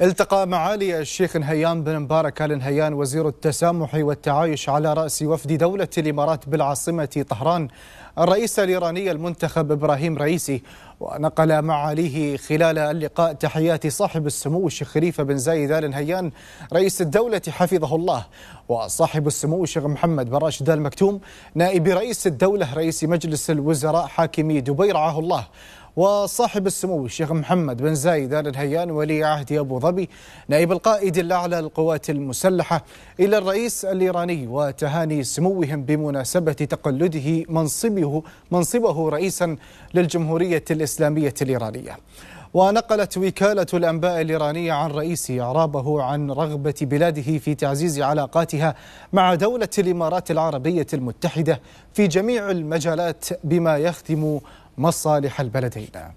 التقى معالي الشيخ نهيان بن مبارك آل نهيان وزير التسامح والتعايش على رأس وفد دولة الإمارات بالعاصمة طهران الرئيس الإيراني المنتخب إبراهيم رئيسي ونقل معاليه خلال اللقاء تحيات صاحب السمو الشيخ خليفة بن زايد آل نهيان رئيس الدولة حفظه الله وصاحب السمو الشيخ محمد بن راشد ال مكتوم نائب رئيس الدولة رئيس مجلس الوزراء حاكمي دبي رعاه الله وصاحب السمو الشيخ محمد بن زايد ال نهيان ولي عهد ابو ظبي نائب القائد الاعلى للقوات المسلحه الى الرئيس الايراني وتهاني سموهم بمناسبه تقلده منصبه منصبه رئيسا للجمهوريه الاسلاميه الايرانيه. ونقلت وكالة الأنباء الإيرانية عن رئيسه إعرابه عن رغبة بلاده في تعزيز علاقاتها مع دولة الإمارات العربية المتحدة في جميع المجالات بما يخدم مصالح البلدين